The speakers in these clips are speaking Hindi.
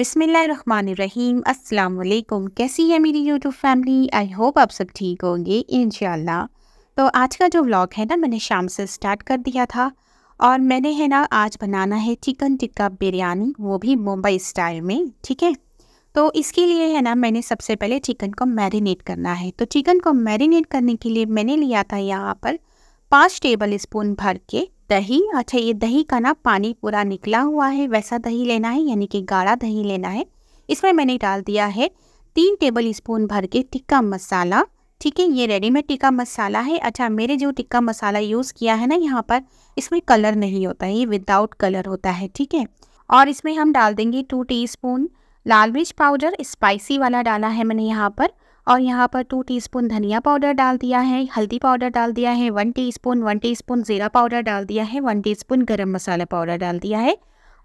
अस्सलाम वालेकुम कैसी है मेरी यूट्यूब फैमिली आई होप आप सब ठीक होंगे इन तो आज का जो व्लॉग है ना मैंने शाम से स्टार्ट कर दिया था और मैंने है ना आज बनाना है चिकन टिक्का बिरयानी वो भी मुंबई स्टाइल में ठीक है तो इसके लिए है ना मैंने सबसे पहले चिकन को मैरिनेट करना है तो चिकन को मैरिनेट करने के लिए मैंने लिया था यहाँ पर पाँच टेबल स्पून भर के दही अच्छा ये दही का ना पानी पूरा निकला हुआ है वैसा दही लेना है यानी कि गाढ़ा दही लेना है इसमें मैंने डाल दिया है तीन टेबल स्पून भर के टिक्का मसाला ठीक है ये रेडीमेड टिक्का मसाला है अच्छा मेरे जो टिक्का मसाला यूज़ किया है ना यहाँ पर इसमें कलर नहीं होता है ये विदाउट कलर होता है ठीक है और इसमें हम डाल देंगे टू टी लाल मिर्च पाउडर स्पाइसी वाला डाला है मैंने यहाँ पर और यहाँ पर टू टीस्पून धनिया पाउडर डाल दिया है हल्दी पाउडर डाल दिया है वन टीस्पून वन टी ज़ीरा पाउडर डाल दिया है वन टीस्पून गरम मसाला पाउडर डाल दिया है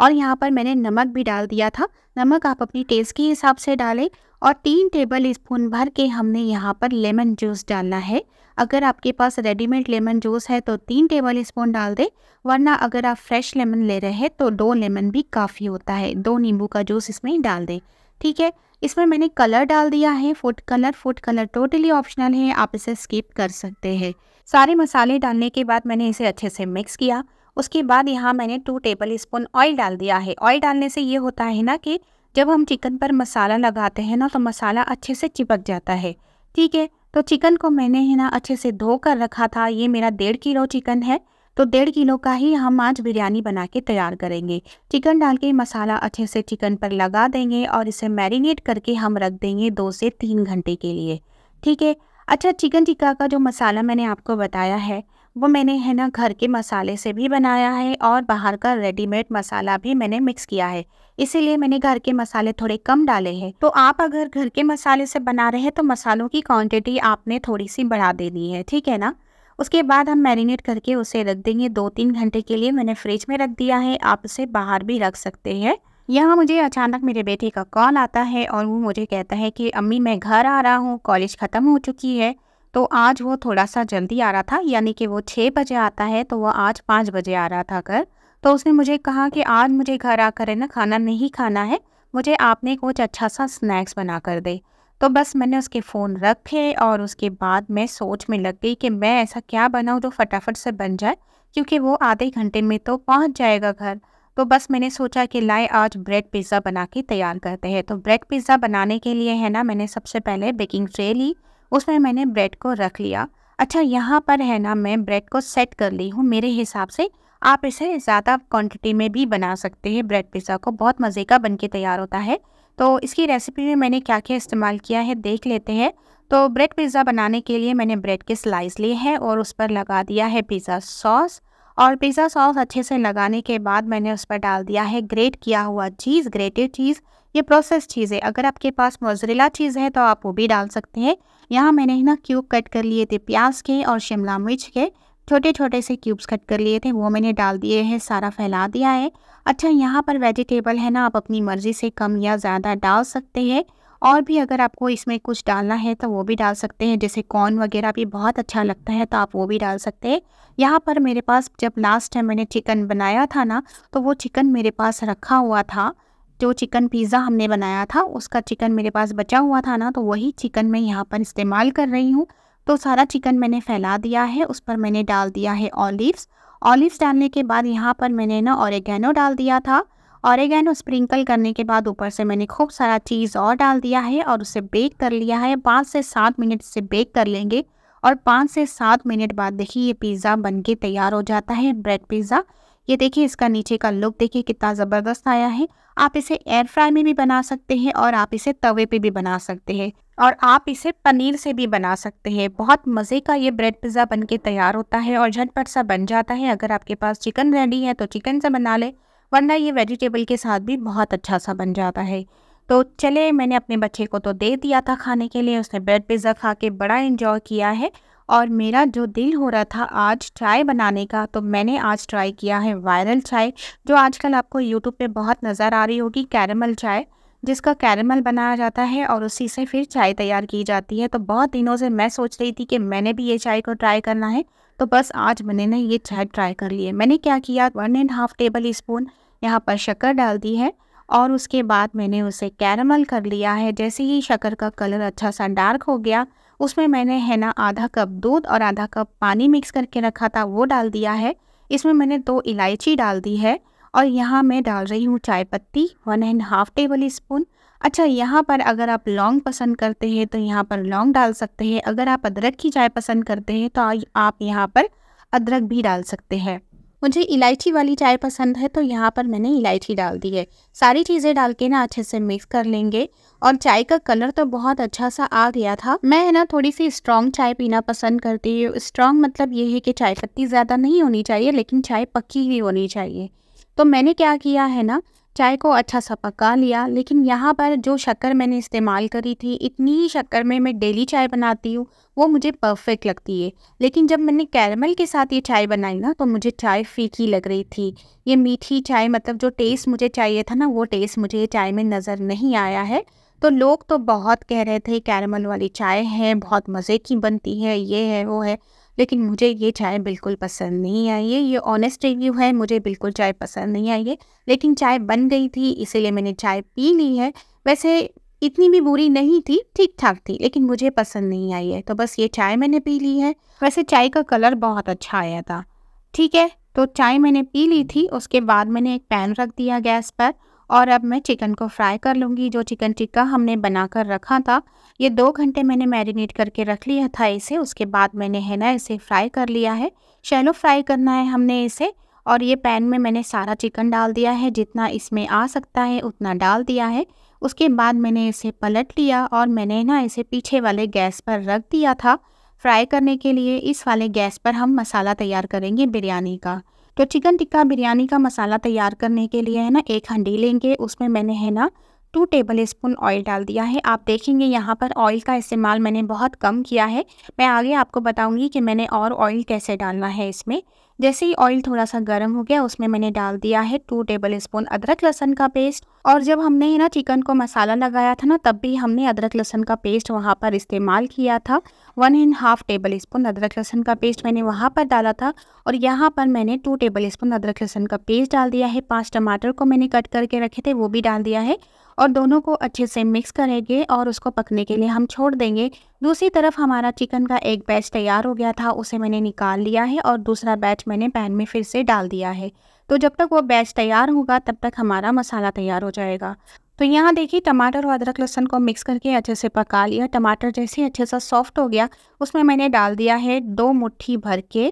और यहाँ पर मैंने नमक भी डाल दिया था नमक आप अपनी टेस्ट के हिसाब से डालें और तीन टेबल स्पून भर के हमने यहाँ पर लेमन जूस डालना है अगर आपके पास रेडीमेड लेमन जूस है तो तीन टेबल स्पून डाल दें वरना अगर आप फ्रेश लेमन ले रहे हैं तो दो लेमन भी काफ़ी होता है दो नींबू का जूस इसमें डाल दें ठीक है इसमें मैंने कलर डाल दिया है food colour food colour totally optional है आप इसे स्किप कर सकते हैं सारे मसाले डालने के बाद मैंने इसे अच्छे से मिक्स किया उसके बाद यहाँ मैंने टू टेबल स्पून ऑयल डाल दिया है ऑयल डालने से ये होता है ना कि जब हम चिकन पर मसाला लगाते हैं ना तो मसाला अच्छे से चिपक जाता है ठीक है तो चिकन को मैंने है ना अच्छे से धो कर रखा था ये मेरा डेढ़ किलो चिकन है तो डेढ़ किलो का ही हम आज बिरयानी बना के तैयार करेंगे चिकन डाल के मसाला अच्छे से चिकन पर लगा देंगे और इसे मैरिनेट करके हम रख देंगे दो से तीन घंटे के लिए ठीक है अच्छा चिकन टिक्का का जो मसाला मैंने आपको बताया है वो मैंने है ना घर के मसाले से भी बनाया है और बाहर का रेडीमेड मसाला भी मैंने मिक्स किया है इसीलिए मैंने घर के मसाले थोड़े कम डाले हैं तो आप अगर घर के मसाले से बना रहे हैं तो मसालों की क्वांटिटी आपने थोड़ी सी बढ़ा देनी है ठीक है ना उसके बाद हम मैरिनेट करके उसे रख देंगे दो तीन घंटे के लिए मैंने फ्रिज में रख दिया है आप उसे बाहर भी रख सकते हैं यहाँ मुझे अचानक मेरे बेटे का कॉल आता है और वो मुझे कहता है कि अम्मी मैं घर आ रहा हूँ कॉलेज ख़त्म हो चुकी है तो आज वो थोड़ा सा जल्दी आ रहा था यानी कि वो छः बजे आता है तो वह आज पाँच बजे आ रहा था घर तो उसने मुझे कहा कि आज मुझे घर आकर है ना खाना नहीं खाना है मुझे आपने कुछ अच्छा सा स्नैक्स बना कर दे तो बस मैंने उसके फ़ोन रखे और उसके बाद मैं सोच में लग गई कि मैं ऐसा क्या बनाऊँ जो तो फटाफट से बन जाए क्योंकि वो आधे घंटे में तो पहुँच जाएगा घर तो बस मैंने सोचा कि लाए आज ब्रेड पिज़्ज़ा बना के तैयार करते हैं तो ब्रेड पिज़्ज़ा बनाने के लिए है ना मैंने सबसे पहले बेकिंग ट्रे ली उसमें मैंने ब्रेड को रख लिया अच्छा यहाँ पर है ना मैं ब्रेड को सेट कर ली हूँ मेरे हिसाब से आप इसे ज़्यादा क्वांटिटी में भी बना सकते हैं ब्रेड पिज़्ज़ा को बहुत मज़े का बन के तैयार होता है तो इसकी रेसिपी में मैंने क्या क्या इस्तेमाल किया है देख लेते हैं तो ब्रेड पिज़्ज़ा बनाने के लिए मैंने ब्रेड के स्लाइस लिए हैं और उस पर लगा दिया है पिज़्ज़ा सॉस और पिज़्ज़ा सॉस अच्छे से लगाने के बाद मैंने उस पर डाल दिया है ग्रेट किया हुआ चीज़ ग्रेटेड चीज़ ये प्रोसेस चीज़ है अगर आपके पास मोजरेला चीज़ है तो आप वो भी डाल सकते हैं यहाँ मैंने ना क्यूब कट कर लिए थे प्याज के और शिमला मिर्च के छोटे छोटे से क्यूब्स कट कर लिए थे वो मैंने डाल दिए हैं सारा फैला दिया है अच्छा यहाँ पर वेजिटेबल है ना आप अपनी मर्ज़ी से कम या ज़्यादा डाल सकते हैं और भी अगर आपको इसमें कुछ डालना है तो वो भी डाल सकते हैं जैसे कॉर्न वगैरह भी बहुत अच्छा लगता है तो आप वो भी डाल सकते हैं यहाँ पर मेरे पास जब लास्ट टाइम मैंने चिकन बनाया था ना तो वो चिकन मेरे पास रखा हुआ था जो चिकन पिज़्ज़ा हमने बनाया था उसका चिकन मेरे पास बचा हुआ था ना तो वही चिकन मैं यहाँ पर इस्तेमाल कर रही हूँ तो सारा चिकन मैंने फैला दिया है उस पर मैंने डाल दिया है ऑलिव्स ऑलिव्स डालने के बाद यहाँ पर मैंने ना औरगैनो डाल दिया था औरगैनो स्प्रिंकल करने के बाद ऊपर से मैंने खूब सारा चीज़ और डाल दिया है और उसे बेक कर लिया है पाँच से सात मिनट से बेक कर लेंगे और पाँच से सात मिनट बाद देखिए ये पिज़्ज़ा बन के तैयार हो जाता है ब्रेड पिज़्ज़ा ये देखिए इसका नीचे का लुक देखिए कितना ज़बरदस्त आया है आप इसे एयर फ्राई में भी बना सकते हैं और आप इसे तवे पे भी बना सकते हैं और आप इसे पनीर से भी बना सकते हैं बहुत मज़े का ये ब्रेड पिज़्ज़ा बन के तैयार होता है और झटपट सा बन जाता है अगर आपके पास चिकन रेडी है तो चिकन से बना लें वरना ये वेजिटेबल के साथ भी बहुत अच्छा सा बन जाता है तो चले मैंने अपने बच्चे को तो दे दिया था खाने के लिए उसने ब्रेड पिज़्ज़ा खा के बड़ा इन्जॉय किया है और मेरा जो दिल हो रहा था आज चाय बनाने का तो मैंने आज ट्राई किया है वायरल चाय जो आजकल आपको यूट्यूब पे बहुत नज़र आ रही होगी कैरमल चाय जिसका कैरमल बनाया जाता है और उसी से फिर चाय तैयार की जाती है तो बहुत दिनों से मैं सोच रही थी कि मैंने भी ये चाय को ट्राई करना है तो बस आज मैंने ना ये चाय ट्राई कर ली है मैंने क्या किया one and half tablespoon यहाँ पर शक्कर डाल दी है और उसके बाद मैंने उसे कैरमल कर लिया है जैसे ही शक्कर का कलर अच्छा सा डार्क हो गया उसमें मैंने है ना आधा कप दूध और आधा कप पानी मिक्स करके रखा था वो डाल दिया है इसमें मैंने दो इलायची डाल दी है और यहाँ मैं डाल रही हूँ चाय पत्ती one and half tablespoon अच्छा यहाँ पर अगर आप लौंग पसंद करते हैं तो यहाँ पर लौंग डाल सकते हैं अगर आप अदरक की चाय पसंद करते हैं तो आप यहाँ पर अदरक भी डाल सकते हैं मुझे इलायची वाली चाय पसंद है तो यहाँ पर मैंने इलायची डाल दी है सारी चीज़ें डाल के ना अच्छे से मिक्स कर लेंगे और चाय का कलर तो बहुत अच्छा सा आ गया था मैं है ना थोड़ी सी स्ट्रॉन्ग चाय पीना पसंद करती हूँ स्ट्रॉन्ग मतलब ये है कि चाय पत्ती ज़्यादा नहीं होनी चाहिए लेकिन चाय पक्की ही होनी चाहिए तो मैंने क्या किया है ना चाय को अच्छा सा पका लिया लेकिन यहाँ पर जो शक्कर मैंने इस्तेमाल करी थी इतनी ही शक्कर में मैं डेली चाय बनाती हूँ वो मुझे परफेक्ट लगती है लेकिन जब मैंने कैरमल के साथ ये चाय बनाई ना तो मुझे चाय फीकी लग रही थी ये मीठी चाय मतलब जो टेस्ट मुझे चाहिए था ना वो टेस्ट मुझे चाय में नज़र नहीं आया है तो लोग तो बहुत कह रहे थे कैरमल वाली चाय है बहुत मज़े की बनती है ये है वो है लेकिन मुझे ये चाय बिल्कुल पसंद नहीं आई है ये ऑनेस्ट रिव्यू है मुझे बिल्कुल चाय पसंद नहीं आई है लेकिन चाय बन गई थी इसीलिए मैंने चाय पी ली है वैसे इतनी भी बुरी नहीं थी ठीक ठाक थी लेकिन मुझे पसंद नहीं आई है तो बस ये चाय मैंने पी ली है वैसे चाय का कलर बहुत अच्छा आया था ठीक है तो चाय मैंने पी ली थी उसके बाद मैंने एक पैन रख दिया गैस पर और अब मैं चिकन को फ्राई कर लूँगी जो चिकन टिक्का हमने बना कर रखा था ये दो घंटे मैंने मैरिनेट करके रख लिया था इसे उसके बाद मैंने है ना इसे फ्राई कर लिया है शैलो फ्राई करना है हमने इसे और ये पैन में मैंने सारा चिकन डाल दिया है जितना इसमें आ सकता है उतना डाल दिया है उसके बाद मैंने इसे पलट लिया और मैंने ना इसे पीछे वाले गैस पर रख दिया था फ्राई करने के लिए इस वाले गैस पर हम मसाला तैयार करेंगे बिरयानी का तो चिकन टिक्का बिरयानी का मसाला तैयार करने के लिए है ना एक हंडी लेंगे उसमें मैंने है ना टू टेबल स्पून ऑयल डाल दिया है आप देखेंगे यहाँ पर ऑयल का इस्तेमाल मैंने बहुत कम किया है मैं आगे आपको बताऊँगी कि मैंने और ऑयल कैसे डालना है इसमें जैसे ही ऑयल थोड़ा सा गर्म हो गया उसमें मैंने डाल दिया है टू टेबल स्पून अदरक लहसन का पेस्ट और जब हमने ना चिकन को मसाला लगाया था ना तब भी हमने अदरक लहसन का पेस्ट वहाँ पर इस्तेमाल किया था one and half tablespoon अदरक लहसुन का पेस्ट मैंने वहाँ पर डाला था और यहाँ पर मैंने टू टेबल स्पून अदरक लहसुन का पेस्ट डाल दिया है पाँच टमाटर को मैंने कट करके रखे थे वो भी डाल दिया है और दोनों को अच्छे से मिक्स करेंगे और उसको पकने के लिए हम छोड़ देंगे दूसरी तरफ हमारा चिकन का एक बैच तैयार हो गया था उसे मैंने निकाल लिया है और दूसरा बैच मैंने पैन में फिर से डाल दिया है तो जब तक वो बैच तैयार होगा तब तक हमारा मसाला तैयार हो जाएगा तो यहाँ देखिए टमाटर और अदरक लहसन को मिक्स करके अच्छे से पका लिया टमाटर जैसे अच्छे सा सॉफ्ट हो गया उसमें मैंने डाल दिया है दो मुट्ठी भर के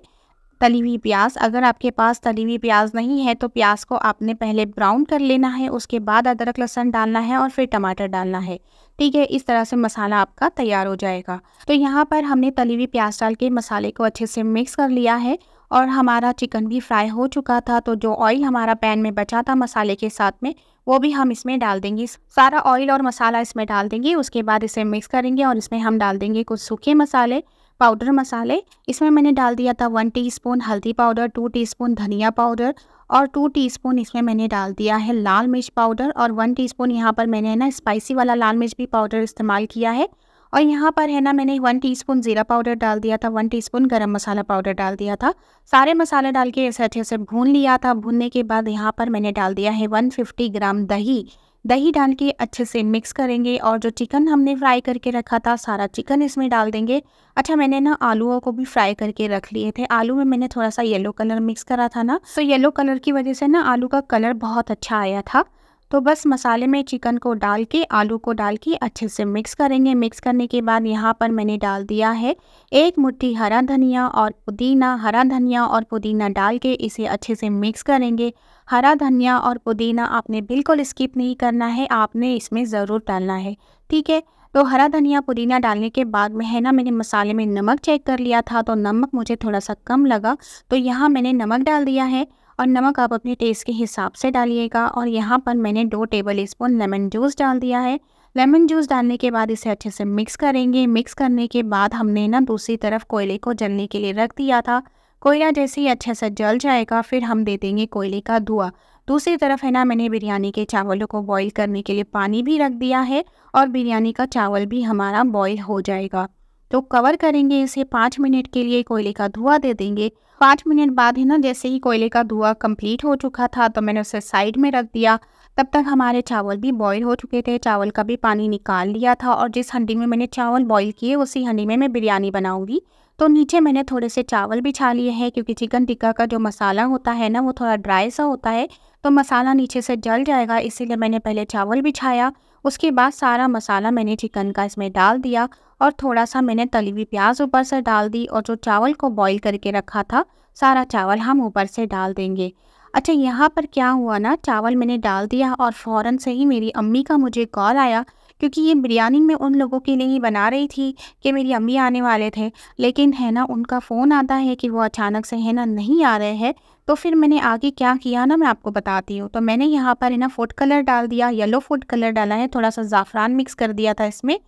तली हुई प्याज अगर आपके पास तली हुई प्याज नहीं है तो प्याज को आपने पहले ब्राउन कर लेना है उसके बाद अदरक लहसन डालना है और फिर टमाटर डालना है ठीक है इस तरह से मसाला आपका तैयार हो जाएगा तो यहाँ पर हमने तली हुई प्याज डाल के मसाले को अच्छे से मिक्स कर लिया है और हमारा चिकन भी फ्राई हो चुका था तो जो ऑयल हमारा पैन में बचा था मसाले के साथ में वो भी हम इसमें डाल देंगे सारा ऑयल और मसाला इसमें डाल देंगे उसके बाद इसे मिक्स करेंगे और इसमें हम डाल देंगे कुछ सूखे मसाले पाउडर मसाले इसमें मैंने डाल दिया था वन टीस्पून हल्दी पाउडर टू टीस्पून धनिया पाउडर और टू टीस्पून इसमें मैंने डाल दिया है लाल मिर्च पाउडर और वन टीस्पून यहाँ पर मैंने ना स्पाइसी वाला लाल मिर्च भी पाउडर इस्तेमाल किया है और यहाँ पर है ना मैंने वन टीस्पून ज़ीरा पाउडर डाल दिया था वन टीस्पून गरम मसाला पाउडर डाल दिया था सारे मसाले डाल के इसे अच्छे से भून लिया था भूनने के बाद यहाँ पर मैंने डाल दिया है 150 ग्राम दही दही डाल के अच्छे से मिक्स करेंगे और जो चिकन हमने फ्राई करके रखा था सारा चिकन इसमें डाल देंगे अच्छा मैंने ना आलूओं को भी फ्राई करके रख लिए थे आलू में मैंने थोड़ा सा येलो कलर मिक्स करा था ना तो येलो कलर की वजह से ना आलू का कलर बहुत अच्छा आया था तो बस मसाले में चिकन को डाल के आलू को डाल के अच्छे से मिक्स करेंगे मिक्स करने के बाद यहाँ पर मैंने डाल दिया है एक मुट्ठी हरा धनिया और पुदीना हरा धनिया और पुदीना डाल के इसे अच्छे से मिक्स करेंगे हरा धनिया और पुदीना आपने बिल्कुल स्किप नहीं करना है आपने इसमें ज़रूर डालना है ठीक है तो हरा धनिया पुदीना डालने के बाद में है ना मैंने मसाले में नमक चेक कर लिया था तो नमक मुझे थोड़ा सा कम लगा तो यहाँ मैंने नमक डाल दिया है और नमक आप अपने टेस्ट के हिसाब से डालिएगा और यहाँ पर मैंने दो टेबल स्पून लेमन जूस डाल दिया है लेमन जूस डालने के बाद इसे अच्छे से मिक्स करेंगे मिक्स करने के बाद हमने ना दूसरी तरफ कोयले को जलने के लिए रख दिया था कोयला जैसे ही अच्छे से जल जाएगा फिर हम दे देंगे कोयले का धुआं दूसरी तरफ है ना मैंने बिरयानी के चावलों को बॉईल करने के लिए पानी भी रख दिया है और बिरयानी का चावल भी हमारा बॉईल हो जाएगा तो कवर करेंगे इसे पाँच मिनट के लिए कोयले का धुआं दे देंगे पाँच मिनट बाद है ना जैसे ही कोयले का धुआं कंप्लीट हो चुका था तो मैंने उसे साइड में रख दिया तब तक हमारे चावल भी बॉईल हो चुके थे चावल का भी पानी निकाल लिया था और जिस हंडी में मैंने चावल बॉईल किए उसी हंडी में मैं बिरयानी बनाऊंगी तो नीचे मैंने थोड़े से चावल भी छा लिए हैं क्योंकि चिकन टिक्का का जो मसाला होता है ना वो थोड़ा ड्राई सा होता है तो मसाला नीचे से जल जाएगा इसीलिए मैंने पहले चावल भी छाया उसके बाद सारा मसाला मैंने चिकन का इसमें डाल दिया और थोड़ा सा मैंने तली हुई प्याज ऊपर से डाल दी और जो चावल को बॉईल करके रखा था सारा चावल हम ऊपर से डाल देंगे अच्छा यहाँ पर क्या हुआ ना चावल मैंने डाल दिया और फ़ौरन से ही मेरी अम्मी का मुझे कॉल आया क्योंकि ये बिरयानी मैं उन लोगों के लिए ही बना रही थी कि मेरी अम्मी आने वाले थे लेकिन है ना उनका फ़ोन आता है कि वो अचानक से है ना नहीं आ रहे हैं तो फिर मैंने आगे क्या किया ना मैं आपको बताती हूँ तो मैंने यहाँ पर है ना फूड कलर डाल दिया येलो फूड कलर डाला है थोड़ा सा ज़ाफ़रान मिक्स कर दिया था इसमें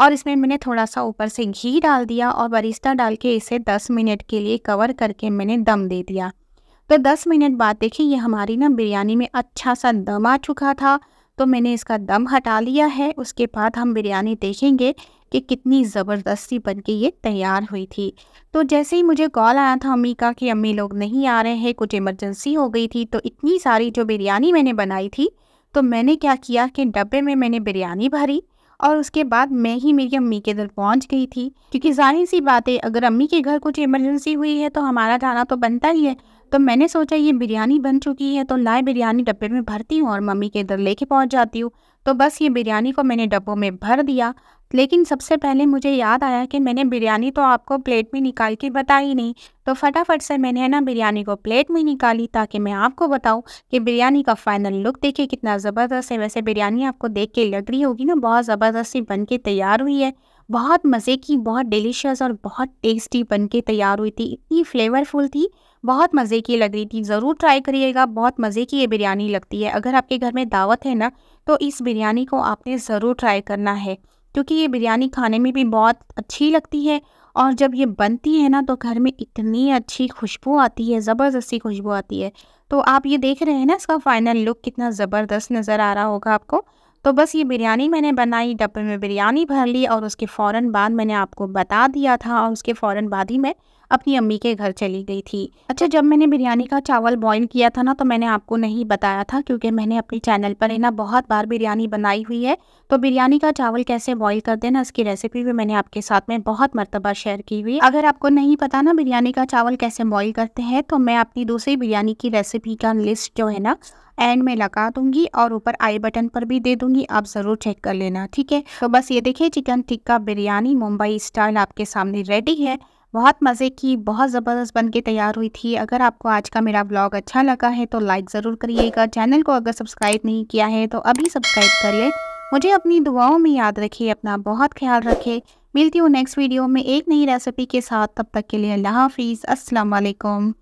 और इसमें मैंने थोड़ा सा ऊपर से घी डाल दिया और बरिश्ता डाल के इसे दस मिनट के लिए कवर करके मैंने दम दे दिया तो 10 मिनट बाद देखिए ये हमारी ना बिरयानी में अच्छा सा दम आ चुका था तो मैंने इसका दम हटा लिया है उसके बाद हम बिरयानी देखेंगे कि कितनी ज़बरदस्ती बन के ये तैयार हुई थी तो जैसे ही मुझे कॉल आया था अम्मी का कि अम्मी लोग नहीं आ रहे हैं कुछ इमरजेंसी हो गई थी तो इतनी सारी जो बिरयानी मैंने बनाई थी तो मैंने क्या किया कि डब्बे में मैंने बिरयानी भरी और उसके बाद मैं ही मेरी अम्मी के घर पहुंच गई थी क्योंकि जाहिर सी बात है अगर अम्मी के घर कुछ इमरजेंसी हुई है तो हमारा खाना तो बनता ही है तो मैंने सोचा ये बिरयानी बन चुकी है तो लाए बिरयानी डब्बे में भरती हूँ और मम्मी के इधर लेके पहुँच जाती हूँ तो बस ये बिरयानी को मैंने डब्बों में भर दिया लेकिन सबसे पहले मुझे याद आया कि मैंने बिरयानी तो आपको प्लेट में निकाल के बताई नहीं तो फटाफट से मैंने है ना बिरयानी को प्लेट में निकाली ताकि मैं आपको बताऊं कि बिरयानी का फाइनल लुक देखिए कितना ज़बरदस्त है वैसे बिरयानी आपको देख के लग रही होगी ना बहुत ज़बरदस्ती बन के तैयार हुई है बहुत मज़े की बहुत डिलीशियस और बहुत टेस्टी बन के तैयार हुई थी इतनी फ्लेवरफुल थी बहुत मज़े की लग रही थी ज़रूर ट्राई करिएगा बहुत मज़े की ये बिरयानी लगती है अगर आपके घर में दावत है ना तो इस बिरयानी को आपने ज़रूर ट्राई करना है क्योंकि ये बिरयानी खाने में भी बहुत अच्छी लगती है और जब ये बनती है ना तो घर में इतनी अच्छी खुशबू आती है ज़बरदस्ती खुशबू आती है तो आप ये देख रहे हैं ना इसका फाइनल लुक कितना ज़बरदस्त नज़र आ रहा होगा आपको तो बस ये बिरयानी मैंने बनाई डब्बे में बिरयानी भर ली और उसके फ़ौर बाद मैंने आपको बता दिया था और उसके फ़ौर बाद ही मैं अपनी अम्मी के घर चली गई थी अच्छा जब मैंने बिरयानी का चावल बॉईल किया था ना तो मैंने आपको नहीं बताया था क्योंकि मैंने अपने चैनल पर है ना बहुत बार बिरयानी बनाई हुई है तो बिरयानी का चावल कैसे बॉईल करते हैं ना इसकी रेसिपी भी मैंने आपके साथ में बहुत मरतबा शेयर की हुई अगर आपको नहीं पता ना बिरयानी का चावल कैसे बॉयल करते हैं तो मैं अपनी दूसरी बिरयानी की रेसिपी का लिस्ट जो है ना एंड में लगा दूंगी और ऊपर आई बटन पर भी दे दूंगी आप ज़रूर चेक कर लेना ठीक है तो बस ये देखिए चिकन टिक्का बिरयानी मुंबई स्टाइल आपके सामने रेडी है बहुत मज़े की बहुत ज़बरदस्त बन के तैयार हुई थी अगर आपको आज का मेरा ब्लॉग अच्छा लगा है तो लाइक ज़रूर करिएगा चैनल को अगर सब्सक्राइब नहीं किया है तो अभी सब्सक्राइब करिए मुझे अपनी दुआओं में याद रखिए अपना बहुत ख्याल रखें मिलती हूँ नेक्स्ट वीडियो में एक नई रेसिपी के साथ तब तक के लिए अल्लाह हाफिज़ असलकम